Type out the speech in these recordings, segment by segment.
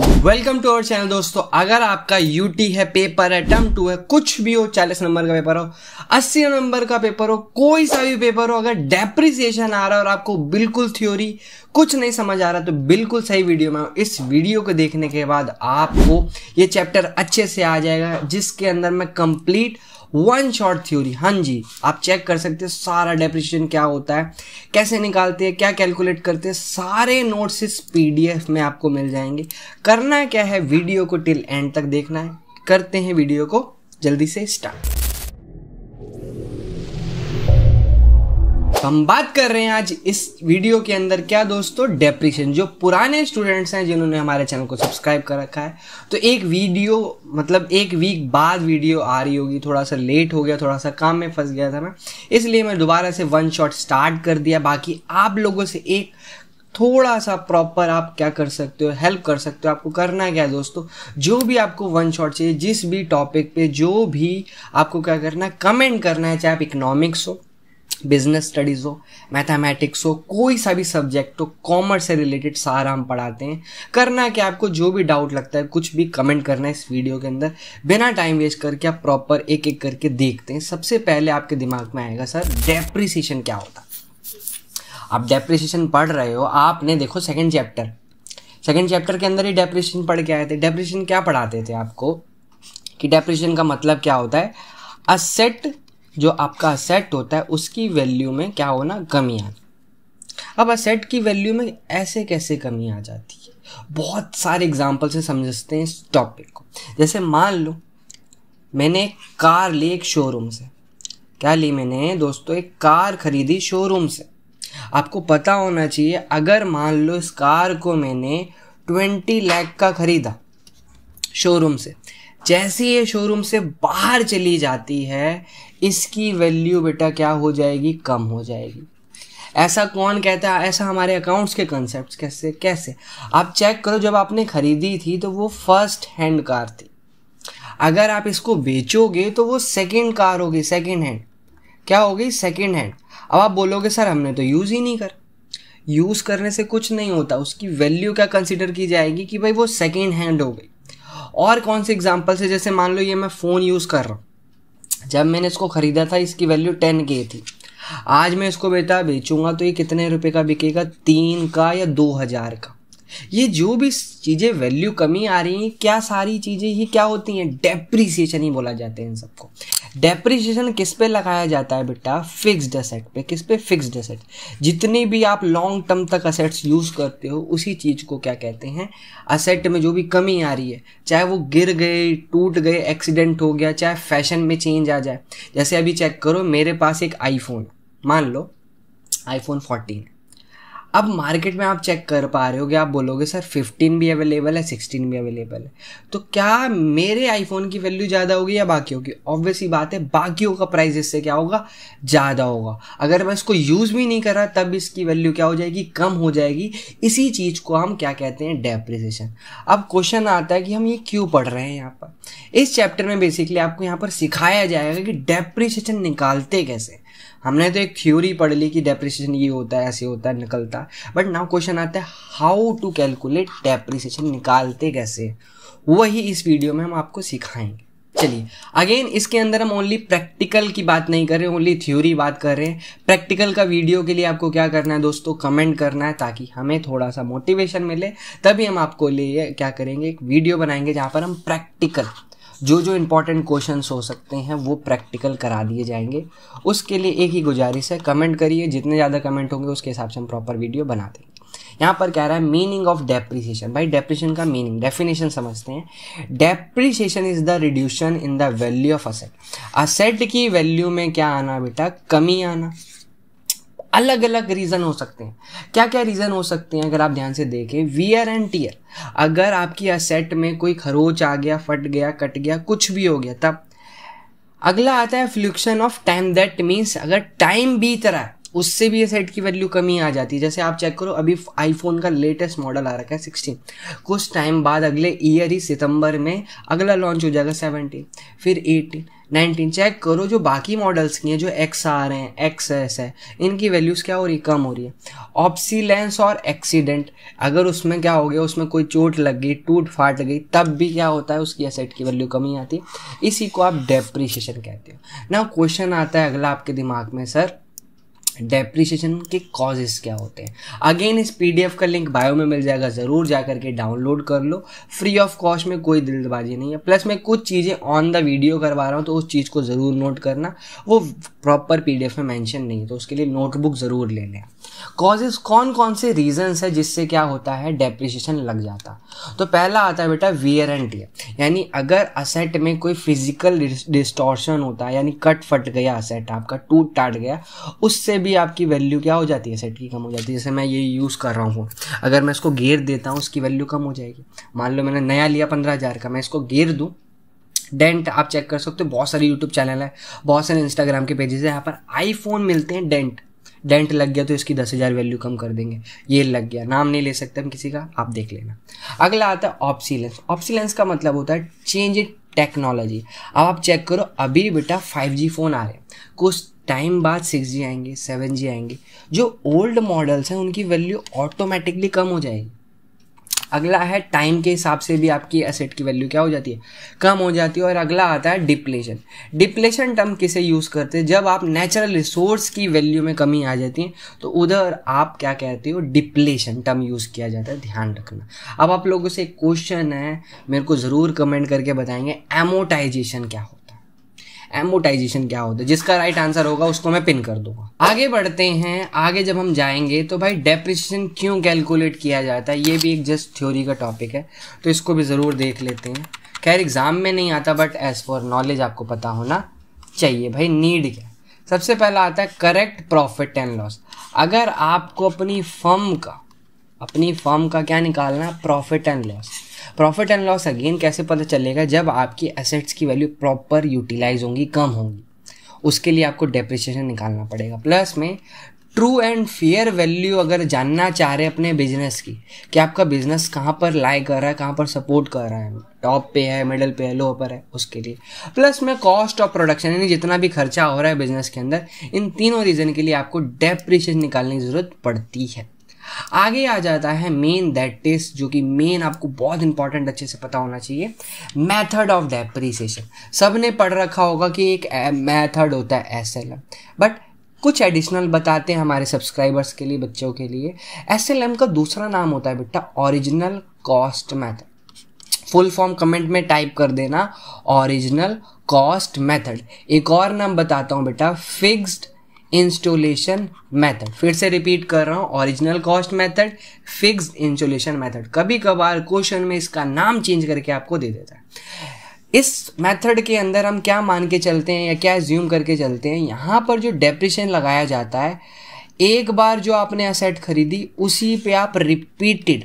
welcome to our channel दोस्तों अगर आपका यूटी है पेपर है टर्म टू है कुछ भी हो 40 नंबर का पेपर हो 80 नंबर का पेपर हो कोई सा भी पेपर हो अगर डेप्रिसिएशन आ रहा है और आपको बिल्कुल थ्योरी कुछ नहीं समझ आ रहा तो बिल्कुल सही वीडियो में इस वीडियो को देखने के बाद आपको ये चैप्टर अच्छे से आ जाएगा जिसके अंदर मैं कंप्लीट वन शॉट थ्योरी हाँ जी आप चेक कर सकते हैं सारा डेप्रिशिएशन क्या होता है कैसे निकालते हैं क्या कैलकुलेट करते हैं सारे नोट्स इस पीडीएफ में आपको मिल जाएंगे करना क्या है वीडियो को टिल एंड तक देखना है करते हैं वीडियो को जल्दी से स्टार्ट हम बात कर रहे हैं आज इस वीडियो के अंदर क्या दोस्तों डेप्रेशन जो पुराने स्टूडेंट्स हैं जिन्होंने हमारे चैनल को सब्सक्राइब कर रखा है तो एक वीडियो मतलब एक वीक बाद वीडियो आ रही होगी थोड़ा सा लेट हो गया थोड़ा सा काम में फंस गया था मैं इसलिए मैं दोबारा से वन शॉट स्टार्ट कर दिया बाकी आप लोगों से एक थोड़ा सा प्रॉपर आप क्या कर सकते हो हेल्प कर सकते हो आपको करना क्या है दोस्तों जो भी आपको वन शॉट चाहिए जिस भी टॉपिक पे जो भी आपको क्या करना है कमेंट करना है चाहे आप इकोनॉमिक्स हो बिजनेस स्टडीज़ हो मैथमेटिक्स हो कोई सा भी सब्जेक्ट हो कॉमर्स से रिलेटेड सारा हम पढ़ाते हैं करना कि आपको जो भी डाउट लगता है कुछ भी कमेंट करना है इस वीडियो के अंदर बिना टाइम वेस्ट करके आप प्रॉपर एक एक करके देखते हैं सबसे पहले आपके दिमाग में आएगा सर डेप्रिसिएशन क्या होता है आप डेप्रिसिएशन पढ़ रहे हो आपने देखो सेकेंड चैप्टर सेकेंड चैप्टर के अंदर ही डेप्रिसिएशन पढ़ के आए थे डेप्रिसिएशन क्या पढ़ाते थे आपको कि डेप्रिसिएशन का मतलब क्या होता है असेट जो आपका असेट होता है उसकी वैल्यू में क्या होना कमी आना अब असेट की वैल्यू में ऐसे कैसे कमी आ जाती है बहुत सारे एग्जाम्पल से समझते हैं इस टॉपिक को जैसे मान लो मैंने एक कार ली एक शोरूम से क्या ली मैंने दोस्तों एक कार खरीदी शोरूम से आपको पता होना चाहिए अगर मान लो इस कार को मैंने ट्वेंटी लैख का ख़रीदा शोरूम से जैसे ये शोरूम से बाहर चली जाती है इसकी वैल्यू बेटा क्या हो जाएगी कम हो जाएगी ऐसा कौन कहता है ऐसा हमारे अकाउंट्स के कंसेप्ट कैसे कैसे आप चेक करो जब आपने खरीदी थी तो वो फर्स्ट हैंड कार थी अगर आप इसको बेचोगे तो वो सेकेंड कार होगी सेकेंड हैंड क्या होगी सेकेंड हैंड अब आप बोलोगे सर हमने तो यूज़ ही नहीं करा यूज़ करने से कुछ नहीं होता उसकी वैल्यू क्या कंसिडर की जाएगी कि भाई वो सेकेंड हैंड हो गई और कौन से एग्जाम्पल से जैसे मान लो ये मैं फ़ोन यूज़ कर रहा हूँ जब मैंने इसको ख़रीदा था इसकी वैल्यू टेन के थी आज मैं इसको बेटा बेचूंगा तो ये कितने रुपए का बिकेगा तीन का या दो हज़ार का ये जो भी चीज़ें वैल्यू कमी आ रही हैं क्या सारी चीज़ें ये क्या होती हैं डेप्रिसिएशन ही बोला जाता है इन सबको डेप्रिसिएशन किस पे लगाया जाता है बेटा फिक्स्ड असेट पे किस पे फिक्स्ड असेट जितनी भी आप लॉन्ग टर्म तक असेट्स यूज़ करते हो उसी चीज़ को क्या कहते हैं असेट में जो भी कमी आ रही है चाहे वो गिर गए टूट गए एक्सीडेंट हो गया चाहे फैशन में चेंज आ जाए जैसे अभी चेक करो मेरे पास एक आईफोन मान लो आईफोन फोर्टीन अब मार्केट में आप चेक कर पा रहे हो कि आप बोलोगे सर 15 भी अवेलेबल है 16 भी अवेलेबल है तो क्या मेरे आईफोन की वैल्यू ज़्यादा होगी या बाकियों की ऑब्वियसली बात है बाकियों का प्राइस इससे क्या होगा ज़्यादा होगा अगर मैं इसको यूज़ भी नहीं कर रहा तब इसकी वैल्यू क्या हो जाएगी कम हो जाएगी इसी चीज़ को हम क्या कहते हैं डेप्रिसिएशन अब क्वेश्चन आता है कि हम ये क्यों पढ़ रहे हैं यहाँ पर इस चैप्टर में बेसिकली आपको यहाँ पर सिखाया जाएगा कि डेप्रिसिएशन निकालते कैसे हमने तो एक थ्योरी पढ़ ली कि डेप्रिसिएशन ये होता है ऐसे होता है निकलता बट नाउ क्वेश्चन आता है हाउ टू कैलकुलेट डेप्रिसिएशन निकालते कैसे वही इस वीडियो में हम आपको सिखाएंगे चलिए अगेन इसके अंदर हम ओनली प्रैक्टिकल की बात नहीं कर रहे ओनली थ्योरी बात कर रहे हैं प्रैक्टिकल का वीडियो के लिए आपको क्या करना है दोस्तों कमेंट करना है ताकि हमें थोड़ा सा मोटिवेशन मिले तभी हम आपको लिए क्या करेंगे एक वीडियो बनाएंगे जहाँ पर हम प्रैक्टिकल जो जो इंपॉर्टेंट क्वेश्चन हो सकते हैं वो प्रैक्टिकल करा दिए जाएंगे उसके लिए एक ही गुजारिश है कमेंट करिए जितने ज़्यादा कमेंट होंगे उसके हिसाब से हम प्रॉपर वीडियो बना देंगे यहाँ पर कह रहा है मीनिंग ऑफ डेप्रिसिएशन भाई डेप्रिसिएशन का मीनिंग डेफिनेशन समझते हैं depreciation is the reduction in the value of asset asset की वैल्यू में क्या आना बेटा कमी आना अलग अलग रीज़न हो सकते हैं क्या क्या रीज़न हो सकते हैं अगर आप ध्यान से देखें वियर एंड टीयर अगर आपकी असेट में कोई खरोच आ गया फट गया कट गया कुछ भी हो गया तब अगला आता है fluctuation of time that means अगर टाइम बीत रहा है उससे भी इस हेड की वैल्यू कमी आ जाती है जैसे आप चेक करो अभी आईफोन का लेटेस्ट मॉडल आ रखा है सिक्सटीन कुछ टाइम बाद अगले ईयर ही सितंबर में अगला लॉन्च हो जाएगा सेवनटीन फिर एटीन नाइनटीन चेक करो जो बाकी मॉडल्स की हैं जो एक्स आर हैं एक्स एस है इनकी वैल्यूज़ क्या हो रही है कम हो रही है ऑप्सीलेंस और एक्सीडेंट अगर उसमें क्या हो गया उसमें कोई चोट लग गई टूट फाट गई तब भी क्या होता है उसकी असेट की वैल्यू कमी आती है इसी को आप डेप्रिशिएशन कहते हो ना क्वेश्चन आता है अगला आपके दिमाग में सर डेप्रिसिएशन के कॉजेस क्या होते हैं अगेन इस पीडीएफ का लिंक बायो में मिल जाएगा ज़रूर जा करके डाउनलोड कर लो फ्री ऑफ कॉस्ट में कोई दिलबाजी नहीं है प्लस मैं कुछ चीज़ें ऑन द वीडियो करवा रहा हूँ तो उस चीज़ को ज़रूर नोट करना वो प्रॉपर पीडीएफ में मेंशन नहीं है तो उसके लिए नोटबुक ज़रूर ले लें कॉजेज़ कौन कौन से रीजंस है जिससे क्या होता है डेप्रिसिएशन लग जाता तो पहला आता है बेटा वियर एंड टियर यानी अगर असेट में कोई फिजिकल डिस्टॉर्शन होता है यानी कट फट गया असेट आपका टूट टाट गया उससे भी आपकी वैल्यू क्या हो जाती है सेट की कम हो जाती है जैसे मैं ये यूज़ कर रहा हूँ अगर मैं इसको गेर देता हूँ उसकी वैल्यू कम हो जाएगी मान लो मैंने नया लिया पंद्रह हज़ार का मैं इसको गेर दूँ डेंट आप चेक कर सकते हो बहुत सारे यूट्यूब चैनल है बहुत सारे इंस्टाग्राम के पेजेस हैं यहाँ पर आईफोन मिलते हैं डेंट डेंट लग गया तो इसकी दस हज़ार वैल्यू कम कर देंगे ये लग गया नाम नहीं ले सकते हम किसी का आप देख लेना अगला आता है ऑप्सीलेंस ऑप्सीलेंस का मतलब होता है चेंज इन टेक्नोलॉजी अब आप चेक करो अभी बेटा 5G फ़ोन आ रहे हैं कुछ टाइम बाद सिक्स जी आएंगे सेवन जी आएंगे जो ओल्ड मॉडल्स हैं उनकी वैल्यू ऑटोमेटिकली कम हो जाएगी अगला है टाइम के हिसाब से भी आपकी एसेट की वैल्यू क्या हो जाती है कम हो जाती है और अगला आता है डिप्लेशन डिप्लेशन टर्म किसे यूज़ करते हैं जब आप नेचुरल रिसोर्स की वैल्यू में कमी आ जाती है तो उधर आप क्या कहते हो डिप्लेशन टर्म यूज़ किया जाता है ध्यान रखना अब आप लोगों से एक क्वेश्चन है मेरे को ज़रूर कमेंट करके बताएंगे एमोटाइजेशन क्या होता है एमोटाइजेशन क्या होता है जिसका राइट आंसर होगा उसको मैं पिन कर दूंगा आगे बढ़ते हैं आगे जब हम जाएंगे तो भाई डेप्रिशन क्यों कैलकुलेट किया जाता है ये भी एक जस्ट थ्योरी का टॉपिक है तो इसको भी ज़रूर देख लेते हैं खैर एग्ज़ाम में नहीं आता बट एज़ फॉर नॉलेज आपको पता होना चाहिए भाई नीड क्या सबसे पहला आता है करेक्ट प्रॉफिट एंड लॉस अगर आपको अपनी फर्म का अपनी फर्म का क्या निकालना है profit and loss profit and loss again कैसे पता चलेगा जब आपकी एसेट्स की वैल्यू प्रॉपर यूटिलाइज होंगी कम होंगी उसके लिए आपको डेप्रिसिएशन निकालना पड़ेगा प्लस में ट्रू एंड फेयर वैल्यू अगर जानना चाह रहे अपने बिजनेस की कि आपका बिजनेस कहाँ पर लाई कर रहा है कहाँ पर सपोर्ट कर रहा है टॉप पे है मिडल पे है लो पर है उसके लिए प्लस में कॉस्ट ऑफ प्रोडक्शन यानी जितना भी खर्चा हो रहा है बिजनेस के अंदर इन तीनों रीज़न के लिए आपको डेप्रिशिएशन निकालने की ज़रूरत पड़ती है आगे आ जाता है मेन दैट इज जो कि मेन आपको बहुत इंपॉर्टेंट अच्छे से पता होना चाहिए मेथड ऑफ डेप्रीसिएशन सब ने पढ़ रखा होगा कि एक मेथड होता है एस एल एम बट कुछ एडिशनल बताते हैं हमारे सब्सक्राइबर्स के लिए बच्चों के लिए एस एल एम का दूसरा नाम होता है बेटा original cost method full form comment में टाइप कर देना ओरिजिनल कॉस्ट मेथड एक और नाम बताता हूँ बेटा फिक्स्ड इंस्टॉलेशन मेथड फिर से रिपीट कर रहा हूँ original cost method fix installation method कभी कभार क्वेश्चन में इसका नाम चेंज करके आपको दे देता है इस मेथड के अंदर हम क्या मान के चलते हैं या क्या ज्यूम करके चलते हैं यहाँ पर जो डेप्रेशन लगाया जाता है एक बार जो आपने असेट खरीदी उसी पे आप रिपीटेड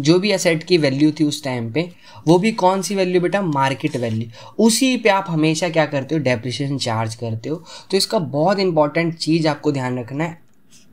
जो भी असेट की वैल्यू थी उस टाइम पे वो भी कौन सी वैल्यू बेटा मार्केट वैल्यू उसी पे आप हमेशा क्या करते हो डेप्रिशिएशन चार्ज करते हो तो इसका बहुत इंपॉर्टेंट चीज़ आपको ध्यान रखना है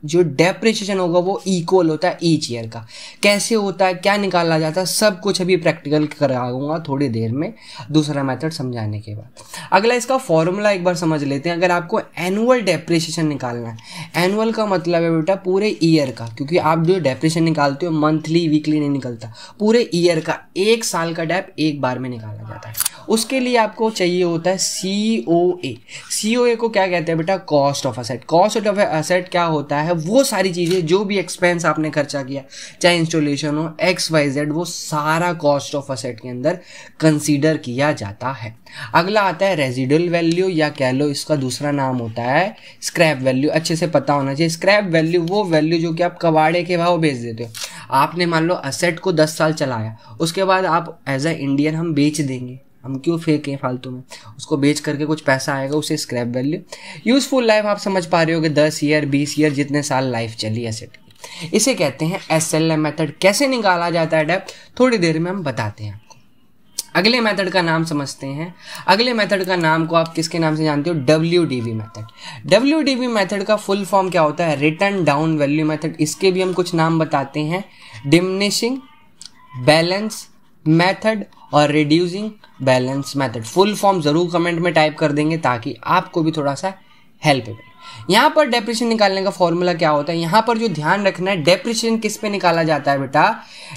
जो डेप्रिशिएशन होगा वो इक्वल होता है ईच ईयर का कैसे होता है क्या निकाला जाता है सब कुछ अभी प्रैक्टिकल कराऊंगा थोड़ी देर में दूसरा मेथड समझाने के बाद अगला इसका फॉर्मूला एक बार समझ लेते हैं अगर आपको एनुअल डेप्रिशिएशन निकालना है एनुअल का मतलब है बेटा पूरे ईयर का क्योंकि आप जो डेप्रेशन निकालते हो मंथली वीकली नहीं निकलता पूरे ईयर का एक साल का डेप एक बार में निकाला जाता है उसके लिए आपको चाहिए होता है सी ओ ए सी ओ ए को क्या कहते हैं बेटा cost of asset cost of asset क्या होता है मतलब वो सारी चीज़ें जो भी एक्सपेंस आपने खर्चा किया चाहे इंस्टॉलेशन हो एक्स वाई जेड वो सारा कॉस्ट ऑफ असेट के अंदर कंसीडर किया जाता है अगला आता है रेजिडल वैल्यू या कह लो इसका दूसरा नाम होता है स्क्रैप वैल्यू अच्छे से पता होना चाहिए स्क्रैप वैल्यू वो वैल्यू जो कि आप कबाड़े के भाव बेच देते हो आपने मान लो असेट को दस साल चलाया उसके बाद आप एज ए इंडियन हम बेच देंगे हम क्यों हैं फालतू में उसको बेच करके कुछ पैसा आएगा उसे स्क्रैप वैल्यू यूज़फुल लाइफ आप समझ पा रहे हो कि दस ईयर बीस ईयर जितने साल लाइफ चली एसेट की इसे कहते हैं एस एल एम मैथड कैसे निकाला जाता है डेप थोड़ी देर में हम बताते हैं अगले मेथड का नाम समझते हैं अगले मेथड का नाम को आप किसके नाम से जानते हो W D V method W D V method का फुल फॉर्म क्या होता है रिटर्न डाउन वैल्यू मैथड इसके भी हम कुछ नाम बताते हैं डिमनिशिंग बैलेंस मैथड और reducing balance method full form ज़रूर कमेंट में टाइप कर देंगे ताकि आपको भी थोड़ा सा हेल्प मिले यहाँ पर डेप्रेशन निकालने का फॉर्मूला क्या होता है यहाँ पर जो ध्यान रखना है डेप्रेशन किस पे निकाला जाता है बेटा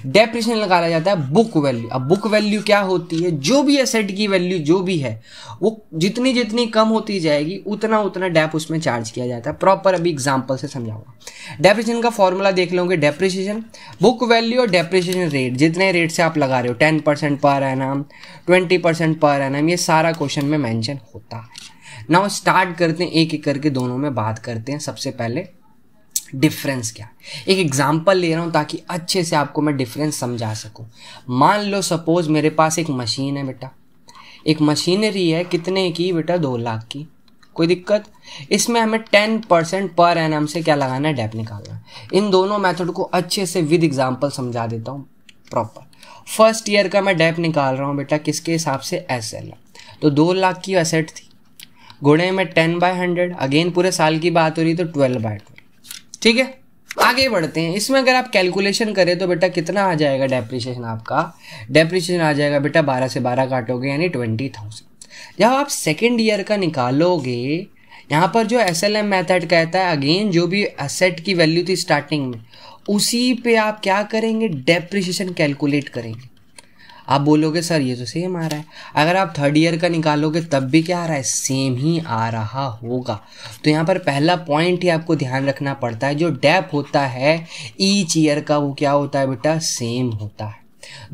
डेप्रेशन निकाला जाता है बुक वैल्यू अब बुक वैल्यू क्या होती है जो भी असेट की वैल्यू जो भी है वो जितनी जितनी कम होती जाएगी उतना उतना डेप उसमें चार्ज किया जाता है प्रॉपर अभी एग्जाम्पल से समझाऊंगा डेप्रेशन का फॉर्मूला देख लोगे डेप्रिसिएशन बुक वैल्यू और डेप्रिसिएशन रेट जितने रेट से आप लगा रहे हो ten percent per annum twenty percent per annum ये सारा क्वेश्चन में मैंशन होता है नाउ स्टार्ट करते हैं एक एक करके दोनों में बात करते हैं सबसे पहले डिफरेंस क्या एक एग्जाम्पल ले रहा हूँ ताकि अच्छे से आपको मैं डिफरेंस समझा सकूँ मान लो सपोज मेरे पास एक मशीन है बेटा एक मशीनरी है कितने की बेटा दो लाख की कोई दिक्कत इसमें हमें ten percent per annum से क्या लगाना है डेप निकालना है इन दोनों मेथड को अच्छे से विद एग्जाम्पल समझा देता हूँ प्रॉपर फर्स्ट ईयर का मैं डेप निकाल रहा हूँ बेटा किसके हिसाब से एस एल तो दो लाख की असेट थी गुणे में टेन बाय हंड्रेड अगेन पूरे साल की बात हो रही तो ट्वेल्व बाय ट्वेल्व ठीक है आगे बढ़ते हैं इसमें अगर आप कैलकुलेशन करें तो बेटा कितना आ जाएगा डेप्रिशिएशन आपका डेप्रिसिएशन आ जाएगा बेटा बारह से बारह काटोगे यानी ट्वेंटी थाउजेंड जब आप सेकेंड ईयर का निकालोगे यहाँ पर जो एस एल एम मैथड कहता है अगेन जो भी असेट की वैल्यू थी स्टार्टिंग में उसी पे आप क्या करेंगे डेप्रिशिएशन कैलकुलेट करेंगे आप बोलोगे सर ये तो सेम आ रहा है अगर आप थर्ड ईयर का निकालोगे तब भी क्या आ रहा है सेम ही आ रहा होगा तो यहाँ पर पहला पॉइंट ही आपको ध्यान रखना पड़ता है जो डैप होता है ईच ईयर का वो क्या होता है बेटा सेम होता है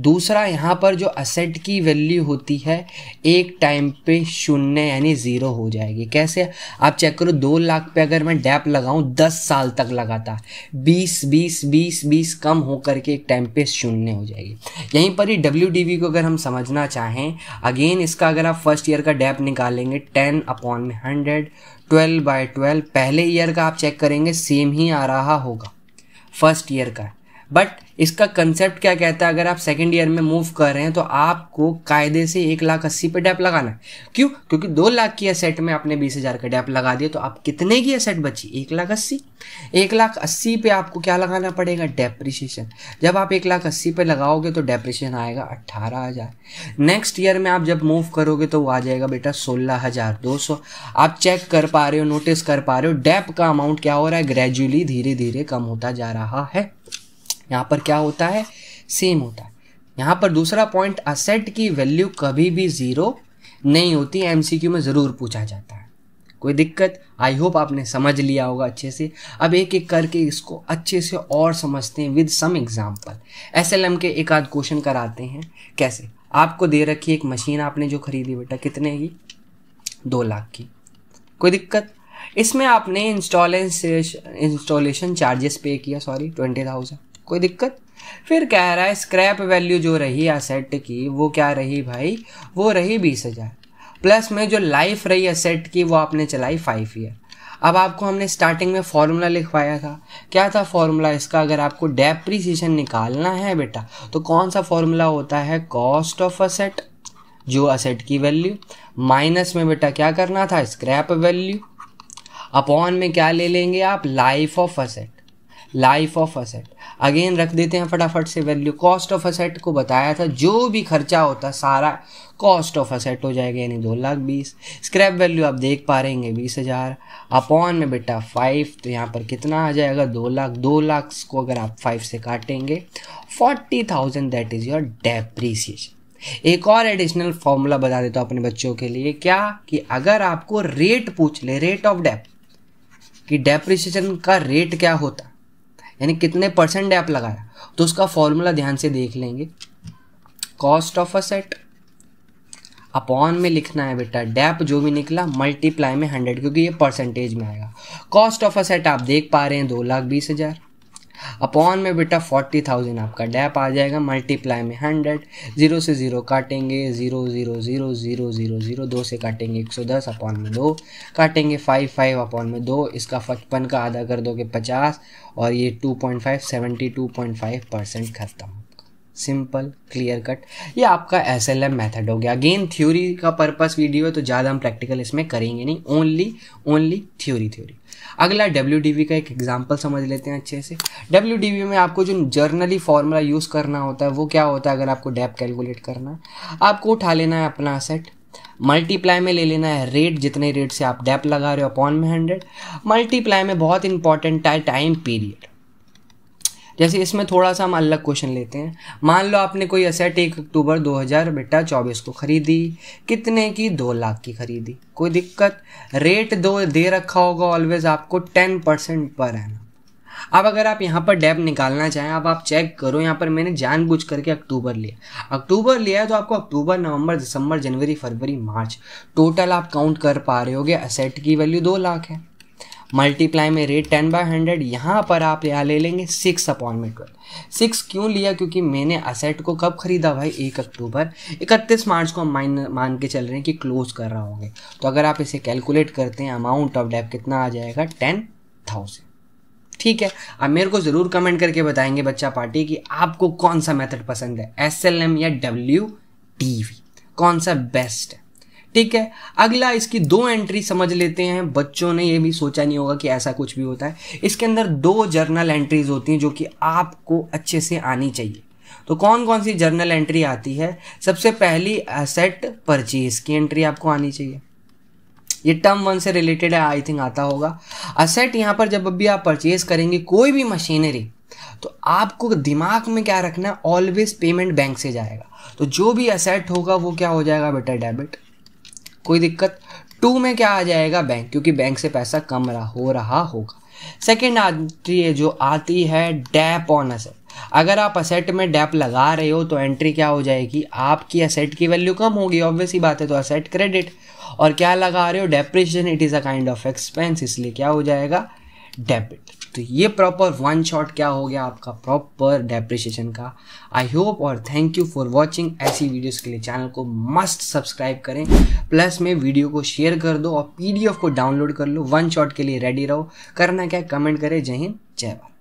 दूसरा यहाँ पर जो असेट की वैल्यू होती है एक टाइम पे शून्य यानी ज़ीरो हो जाएगी कैसे आप चेक करो दो लाख पे अगर मैं डैप लगाऊँ दस साल तक लगाता बीस बीस बीस बीस कम हो करके एक टाइम पे शून्य हो जाएगी यहीं पर ही डब्ल्यू को अगर हम समझना चाहें अगेन इसका अगर आप फर्स्ट ईयर का डैप निकालेंगे ten upon hundred twelve by twelve पहले ईयर का आप चेक करेंगे सेम ही आ रहा होगा फर्स्ट ईयर का बट इसका कंसेप्ट क्या कहता है अगर आप सेकेंड ईयर में मूव कर रहे हैं तो आपको कायदे से एक लाख अस्सी पे डैप लगाना है क्यों क्योंकि दो लाख की असेट में आपने बीस हज़ार का डैप लगा दिया तो आप कितने की असेट बची एक लाख अस्सी एक लाख अस्सी पे आपको क्या लगाना पड़ेगा डेप्रिशिएशन जब आप एक लाख अस्सी पे लगाओगे तो डेप्रिशिएशन आएगा अट्ठारह हज़ार नेक्स्ट ईयर में आप जब मूव करोगे तो वो आ जाएगा बेटा सोलह हज़ार दो सौ आप चेक कर पा रहे हो नोटिस कर पा रहे हो डेप का अमाउंट क्या हो रहा है ग्रेजुअली धीरे धीरे कम होता जा रहा है यहाँ पर क्या होता है सेम होता है यहाँ पर दूसरा पॉइंट असेट की वैल्यू कभी भी ज़ीरो नहीं होती एम में ज़रूर पूछा जाता है कोई दिक्कत आई होप आपने समझ लिया होगा अच्छे से अब एक एक करके इसको अच्छे से और समझते हैं विद सम एग्जाम्पल एस के एक आध क्वेश्चन कराते हैं कैसे आपको दे रखी एक मशीन आपने जो खरीदी बेटा कितने की दो लाख की कोई दिक्कत इसमें आपने इंस्टॉलेशन इंस्टॉलेशन चार्जेस पे किया सॉरी ट्वेंटी थाउजेंड कोई दिक्कत फिर कह रहा है स्क्रैप वैल्यू जो रही असेट की वो क्या रही भाई वो रही बीस हज़ार प्लस में जो लाइफ रही असेट की वो आपने चलाई फाइव ईयर अब आपको हमने स्टार्टिंग में फॉर्मूला लिखवाया था क्या था फॉर्मूला इसका अगर आपको डेप्रीसीशन निकालना है बेटा तो कौन सा फॉर्मूला होता है कॉस्ट ऑफ असेट जो असेट की वैल्यू माइनस में बेटा क्या करना था स्क्रैप वैल्यू अपॉन में क्या ले लेंगे आप life of asset life of asset again रख देते हैं फटाफट से वैल्यू कॉस्ट ऑफ असेट को बताया था जो भी खर्चा होता सारा कॉस्ट ऑफ असेट हो जाएगा यानी दो लाख बीस स्क्रैप वैल्यू आप देख पा रहेंगे बीस हज़ार अपॉन में बेटा फाइव तो यहाँ पर कितना आ जाएगा दो लाख दो लाख को अगर आप फाइव से काटेंगे forty thousand that is your depreciation एक और एडिशनल फॉर्मूला बता देता हूँ अपने बच्चों के लिए क्या कि अगर आपको रेट पूछ ले रेट ऑफ डेप कि डेप्रिसिएशन का रेट क्या होता यानी कितने परसेंट आप लगाया तो उसका फॉर्मूला ध्यान से देख लेंगे cost of asset upon में लिखना है बेटा डैप जो भी निकला मल्टीप्लाई में हंड्रेड क्योंकि ये परसेंटेज में आएगा कॉस्ट ऑफ अ सेट आप देख पा रहे हैं दो लाख बीस हज़ार अपॉन में बेटा फोर्टी थाउजेंड आपका डैप आ जाएगा मल्टीप्लाई में हंड्रेड ज़ीरो से ज़ीरो काटेंगे zero zero zero zero zero zero दो से काटेंगे एक सौ दस अपॉन में दो काटेंगे फाइव फाइव अपॉन में दो इसका पचपन का आधा कर दोगे पचास और ये two point five seventy two point five percent खत्म सिंपल क्लियर कट ये आपका एस एल एम मैथड हो गया अगेन थ्योरी का पर्पस वीडियो है तो ज़्यादा हम प्रैक्टिकल इसमें करेंगे नहीं ओनली ओनली थ्योरी थ्योरी अगला डब्ल्यू डी वी का एक एग्जाम्पल समझ लेते हैं अच्छे से डब्ल्यू डी वी में आपको जो जर्नली फार्मूला यूज़ करना होता है वो क्या होता है अगर आपको डैप कैलकुलेट करना है आपको उठा लेना है अपना असेट मल्टीप्लाई में ले लेना है रेट जितने रेट से आप डैप लगा रहे हो अपॉन में हंड्रेड मल्टीप्लाई में बहुत इंपॉर्टेंट है टाइम पीरियड जैसे इसमें थोड़ा सा हम अलग क्वेश्चन लेते हैं मान लो आपने कोई असेट एक अक्टूबर 2000 बेटा चौबीस को खरीदी कितने की दो लाख की खरीदी कोई दिक्कत रेट दो दे रखा होगा ऑलवेज आपको टेन परसेंट पर है ना अब अगर आप यहाँ पर डेब निकालना चाहें अब आप चेक करो यहाँ पर मैंने जानबूझ करके अक्टूबर लिया अक्टूबर लिया है तो आपको अक्टूबर नवंबर दिसंबर जनवरी फरवरी मार्च टोटल आप काउंट कर पा रहे होगे असेट की वैल्यू दो लाख है मल्टीप्लाई में रेट टेन बाय हंड्रेड यहाँ पर आप यहाँ ले लेंगे सिक्स अपॉइंटमेंट ट्वेल्व सिक्स क्यों लिया क्योंकि मैंने असेट को कब खरीदा भाई एक अक्टूबर इकतीस मार्च को हम माइन मान के चल रहे हैं कि क्लोज कर रहा होंगे तो अगर आप इसे कैलकुलेट करते हैं अमाउंट ऑफ डेप कितना आ जाएगा टेन थाउजेंड ठीक है अब मेरे को ज़रूर कमेंट करके बताएंगे बच्चा पार्टी कि आपको कौन सा मेथड पसंद है एस एल एम या डब्ल्यू टी वी कौन सा बेस्ट है ठीक है अगला इसकी दो एंट्री समझ लेते हैं बच्चों ने ये भी सोचा नहीं होगा कि ऐसा कुछ भी होता है इसके अंदर दो जर्नल एंट्रीज होती हैं जो कि आपको अच्छे से आनी चाहिए तो कौन कौन सी जर्नल एंट्री आती है सबसे पहली एसेट परचेज की एंट्री आपको आनी चाहिए ये टर्म वन से रिलेटेड है आई थिंक आता होगा असेट यहाँ पर जब भी आप परचेज करेंगे कोई भी मशीनरी तो आपको दिमाग में क्या रखना है ऑलवेज पेमेंट बैंक से जाएगा तो जो भी असेट होगा वो क्या हो जाएगा बेटा डेबिट कोई दिक्कत टू में क्या आ जाएगा बैंक क्योंकि बैंक से पैसा कम रहा हो रहा होगा सेकेंड आती है जो आती है डैप ऑन असेट अगर आप असेट में डैप लगा रहे हो तो एंट्री क्या हो जाएगी आपकी असेट की वैल्यू कम होगी ऑब्वियस ही बात है तो असेट क्रेडिट और क्या लगा रहे हो depreciation it is a kind of expense इसलिए क्या हो जाएगा डेबिट तो ये प्रॉपर वन शॉट क्या हो गया आपका प्रॉपर डेप्रिशिएशन का आई होप और थैंक यू फॉर वॉचिंग ऐसी वीडियोज़ के लिए चैनल को मस्ट सब्सक्राइब करें प्लस में वीडियो को शेयर कर दो और पीडीएफ को डाउनलोड कर लो वन शॉट के लिए रेडी रहो करना क्या कमेंट करें जय हिंद जय भारत